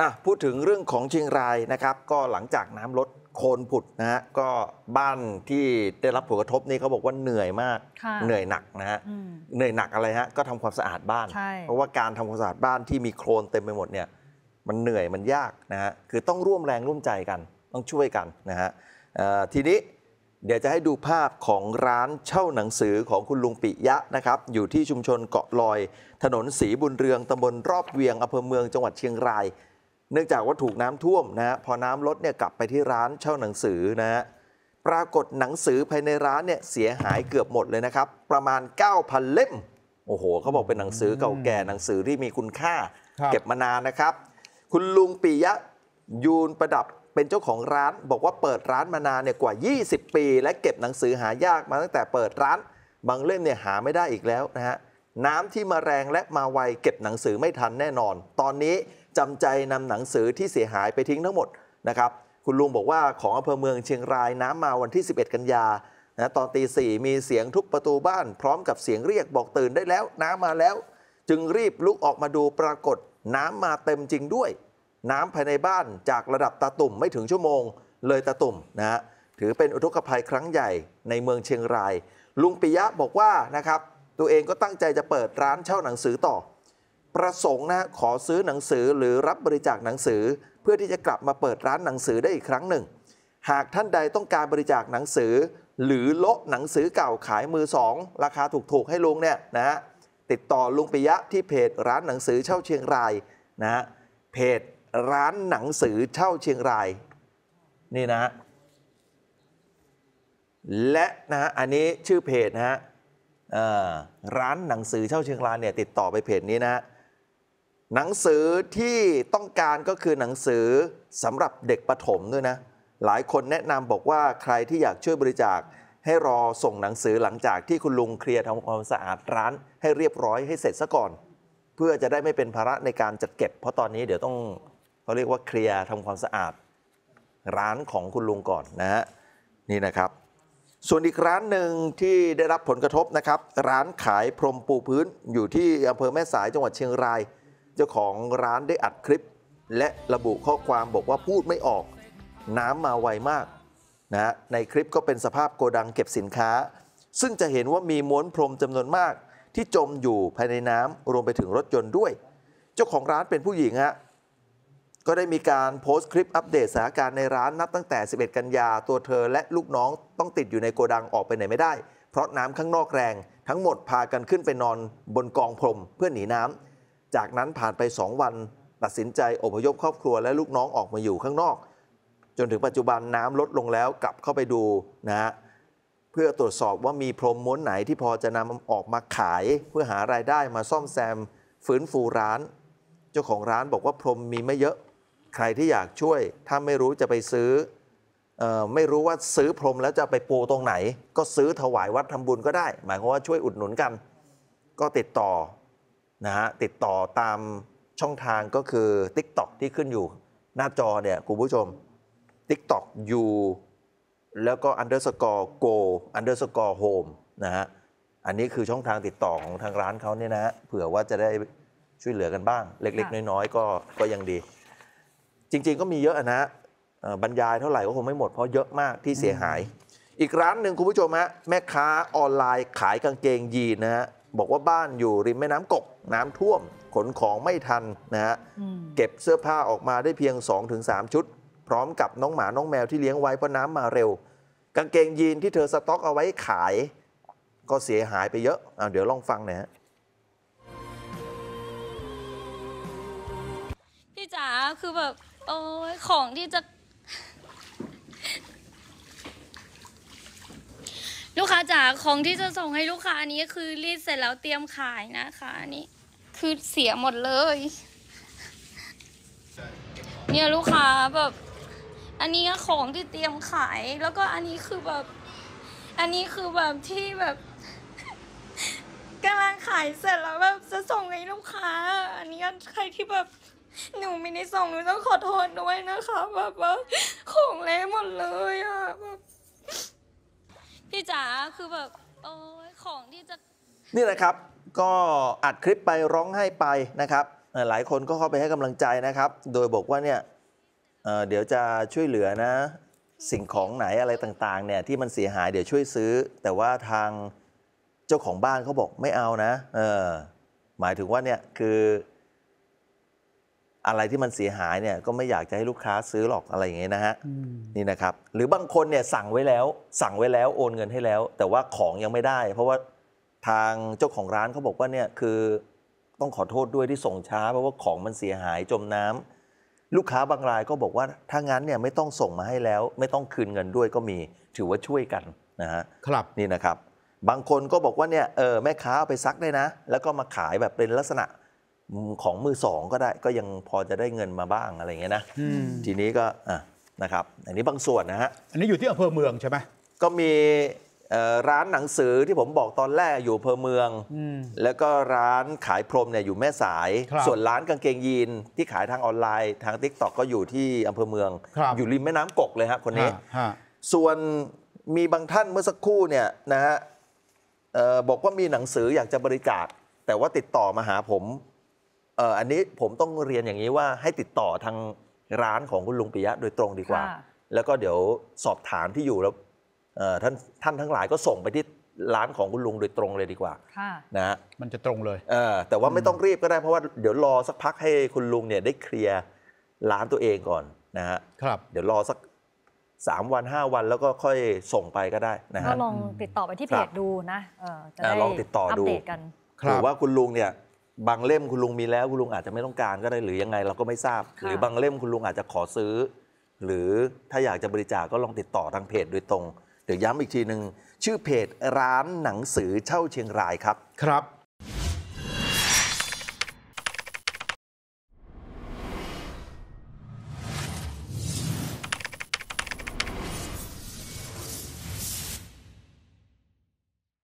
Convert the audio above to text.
อ่ะพูดถึงเรื่องของเชียงรายนะครับก็หลังจากน้ำลดโคนผุดนะฮะก็บ้านที่ได้รับผลกระทบนี่เขาบอกว่าเหนื่อยมาก เหนื่อยหนักนะฮะเหนื่อยหนักอะไรฮะก็ทำความสะอาดบ้าน เพราะว่าการทำความสะอาดบ้านที่มีโคลนเต็มไปหมดเนี่ยมันเหนื่อยมันยากนะฮะคือต้องร่วมแรงร่วมใจกันต้องช่วยกันนะฮะทีนี้เดี๋ยวจะให้ดูภาพของร้านเช่าหนังสือของคุณลุงปิยะนะครับอยู่ที่ชุมชนเกาะลอย ถนนสีบุญเรืองตำบลรอบเวียงอำเภอเมืองจังหวัดเชียงรายเนื่องจากว่าถูกน้ำท่วมนะฮะพอน้ำลดเนี่ยกลับไปที่ร้านเช่าหนังสือนะฮะปรากฏหนังสือภายในร้านเนี่ยเสียหายเกือบหมดเลยนะครับ ประมาณ 9,000เล่มโอ้โหเขาบอกเป็นหนังสือเก่าแก่หนังสือที่มีคุณค่าเก็บมานานนะครับ คุณลุงปียะยูนประดับเป็นเจ้าของร้าน บอกว่าเปิดร้านมานานเนี่ยกว่า 20 ปี และเก็บหนังสือหายากมา ตั้งแต่เปิดร้าน บางเล่มเนี่ยหาไม่ได้อีกแล้วนะฮะน้ำที่มาแรงและมาไวเก็บหนังสือไม่ทันแน่นอน ตอนนี้จำใจนำหนังสือที่เสียหายไปทิ้งทั้งหมดนะครับ คุณลุงบอกว่าของอำเภอเมืองเชียงรายน้ำมาวันที่ 11 กันยานะตอนตีสี่มีเสียงทุกประตูบ้านพร้อมกับเสียงเรียกบอกตื่นได้แล้ว น้ำมาแล้ว จึงรีบลุกออกมาดูปรากฏน้ำมาเต็มจริงด้วย น้ำภายในบ้านจากระดับตาตุ่มไม่ถึงชั่วโมงเลยตาตุ่มนะฮะถือเป็นอุทกภัยครั้งใหญ่ในเมืองเชียงราย ลุงปิยะบอกว่านะครับตัวเองก็ตั้งใจจะเปิดร้านเช่าหนังสือต่อประสงค์นะขอซื้อหนังสือหรือรับบริจาคหนังสือเพื่อที่จะกลับมาเปิดร้านหนังสือได้อีกครั้งหนึ่ง หากท่านใดต้องการบริจาคหนังสือ หรือโละหนังสือเก่าขายมือสองราคาถูก ๆให้ลุงเนี่ยนะฮะติดต่อลุงปิยะที่เพจร้านหนังสือเช่าเชียงรายนะะเพจร้านหนังสือเช่าเชียงรายนี่นะฮะและนะฮะอันนี้ชื่อเพจนะฮะร้านหนังสือเช่าเชียงรายเนี่ยติดต่อไปเพจนี้นะฮะหนังสือที่ต้องการก็คือหนังสือสำหรับเด็กประถมด้วยนะหลายคนแนะนำบอกว่าใครที่อยากช่วยบริจาค ให้รอส่งหนังสือหลังจากที่คุณลุงเคลียร์ทำความสะอาด ร้านให้เรียบร้อยให้เสร็จซะก่อน เพื่อจะได้ไม่เป็นภาระในการจัดเก็บ เพราะตอนนี้เดี๋ยวต้องเขาเรียกว่าเคลียร์ทำความสะอาด ร้านของคุณลุงก่อนนะฮะนี่นะครับ ส่วนอีกร้านหนึ่งที่ได้รับผลกระทบนะครับร้านขายพรมปูพื้น อยู่ที่อำเภอแม่สายจังหวัดเชียงรายเจ้าของร้านได้อัดคลิป และระบุข้อความบอกว่าพูดไม่ออก น้ำมาไวมากนะในคลิปก็เป็นสภาพโกดังเก็บสินค้า ซึ่งจะเห็นว่ามีม้วนพรมจำนวนมาก ที่จมอยู่ภายในน้ำรวมไปถึงรถยนต์ด้วย เจ้าของร้านเป็นผู้หญิงฮะก็ได้มีการโพสต์คลิป อัปเดตสถานการณ์ในร้าน นับตั้งแต่ 11 กันยาตัวเธอและลูกน้องต้องติดอยู่ในโกดังออกไปไหนไม่ได้ เพราะน้ำข้างนอกแรง ทั้งหมดพากันขึ้นไปนอนบนกองพรม เพื่อหนีน้ำจากนั้นผ่านไป 2 วันตัดสินใจอพยพครอบครัวและลูกน้องออกมาอยู่ข้างนอก จนถึงปัจจุบันน้ำลดลงแล้วกลับเข้าไปดูนะฮะเพื่อตรวจสอบว่ามีพรมม้วนไหนที่พอจะนำออกมาขาย เพื่อหารายได้มาซ่อมแซม ฟื้นฟูร้าน เจ้าของร้านบอกว่าพรมมีไม่เยอะใครที่อยากช่วย ถ้าไม่รู้จะไปซื้อออไม่รู้ว่าซื้อพรมแล้วจะไปปูตรงไหน ก็ซื้อถวายวัดทำบุญก็ได้ หมายความว่าช่วยอุดหนุนกัน ก็ติดต่อนะฮะติดต่อตามช่องทางก็คือ TikTok ที่ขึ้นอยู่ หน้าจอเนี่ย คุณผู้ชม TikTok U แล้วก็ underscore go underscore home นะฮะอันนี้คือช่องทางติดต่อของทางร้านเขาเนี่ยนะฮะเผื่อว่าจะได้ช่วยเหลือกันบ้าง เล็กๆ น้อย ๆ ก็ก็ยังดี จริงๆก็มีเยอะนะบรรยายเท่าไหร่ก็คงไม่หมดเพราะเยอะมากที่เสียหาย อีกร้านหนึ่งคุณผู้ชมฮะแม่ค้าออนไลน์ขายกางเกงยีนนะฮะบอกว่าบ้านอยู่ริมแม่น้ำกก น้ำท่วม ขนของไม่ทันนะฮะเก็บเสื้อผ้าออกมาได้เพียง 2-3 ชุด พร้อมกับน้องหมาน้องแมวที่เลี้ยงไว้เพราะน้ำมาเร็ว กางเกงยีนที่เธอสต็อกเอาไว้ขาย ก็เสียหายไปเยอะเอาเดี๋ยวลองฟังหน่อยฮะพี่จ๋าคือแบบ โอ้ยของที่จะลูกค้าจ๋าของที่จะส่งให้ลูกค้าอันนี้คือรีดเสร็จแล้วเตรียมขายนะคะอันนี้คือเสียหมดเลย เนี่ยลูกค้าแบบ อันนี้ของที่เตรียมขาย แล้วก็อันนี้คือแบบ อันนี้คือแบบที่แบบกำลังขายเสร็จแล้วแบบจะส่งให้ลูกค้า อันนี้ใครที่แบบหนูไม่ได้ส่งหนูต้องขอโทษด้วยนะคะแบบว่าของเละหมดเลยอ่ะแบบพี่จ๋าคือแบบ โอ้ยของที่จะ นี่แหละครับ ก็อัดคลิปไปร้องไห้ไปนะครับ หลายคนก็เข้าไปให้กำลังใจนะครับ โดยบอกว่าเนี่ยเเดี๋ยวจะช่วยเหลือนะ สิ่งของไหนอะไรต่างๆเนี่ยที่มันเสียหายเดี๋ยวช่วยซื้อ แต่ว่าทางเจ้าของบ้านเขาบอกไม่เอานะ เออหมายถึงว่าเนี่ยคืออะไรที่มันเสียหายเนี่ยก็ไม่อยากจะให้ลูกค้าซื้อหรอกอะไรอย่างเงี้ยนะฮะนี่นะครับหรือบางคนเนี่ยสั่งไว้แล้วสั่งไว้แล้วโอนเงินให้แล้ว แต่ว่าของยังไม่ได้ เพราะว่าทางเจ้าของร้านเขาบอกว่าเนี่ยคือต้องขอโทษด้วยที่ส่งช้า เพราะว่าของมันเสียหายจมน้ำ ลูกค้าบางรายก็บอกว่าถ้างั้นเนี่ยไม่ต้องส่งมาให้แล้ว ไม่ต้องคืนเงินด้วยก็มีถือว่าช่วยกันนะฮะครับนี่นะครับ บางคนก็บอกว่าเนี่ยเออแม่ค้าเอาไปซักได้นะ แล้วก็มาขายแบบเป็นลักษณะของมือสอง ก็ได้ก็ยังพอจะได้เงินมาบ้างอะไรเงี้ยนะทีนี้ก็นะครับอันนี้บางส่วนนะฮะอันนี้อยู่ที่อำเภอเมืองใช่ไหมก็มีร้านหนังสือที่ผมบอกตอนแรกอยู่อำเภอเมือง แล้วก็ร้านขายพรมเนี่ยอยู่แม่สาย ส่วนร้านกางเกงยีนที่ขายทางออนไลน์ทางทิกตอกก็อยู่ที่อำเภอเมือง อยู่ริมแม่น้ำกกเลยฮะคนนี้ส่วนมีบางท่านเมื่อสักครู่เนี่ยนะฮะบอกว่ามีหนังสืออยากจะบริจาคแต่ว่าติดต่อมาหาผมเอออันนี้ผมต้องเรียนอย่างนี้ว่าให้ติดต่อทางร้านของคุณลุงปิยะโดยตรงดีกว่า แล้วก็เดี๋ยวสอบถามที่อยู่แล้วท่านท่านทั้งหลายก็ส่งไปที่ร้านของคุณลุงโดยตรงเลยดีกว่าค่ะนะมันจะตรงเลยเออแต่ว่าไม่ต้องรีบก็ได้เพราะว่าเดี๋ยวรอสักพักให้คุณลุงเนี่ยได้เคลียร์ร้านตัวเองก่อนนะฮะครับ เดี๋ยวรอสักสามวันห้าวันแล้วก็ค่อยส่งไปก็ได้นะฮะก็ลองติดต่อไปที่เพจดูนะเออจะได้ลองติดต่อดูกันหรือว่าคุณลุงเนี่ยบางเล่มคุณลุงมีแล้ว คุณลุงอาจจะไม่ต้องการก็ได้หรือยังไงเราก็ไม่ทราบ หรือบางเล่มคุณลุงอาจจะขอซื้อ หรือถ้าอยากจะบริจาคก็ลองติดต่อทางเพจโดยตรง เดี๋ยวย้ำอีกทีหนึ่งชื่อเพจร้านหนังสือเช่าเชียงรายครับครับ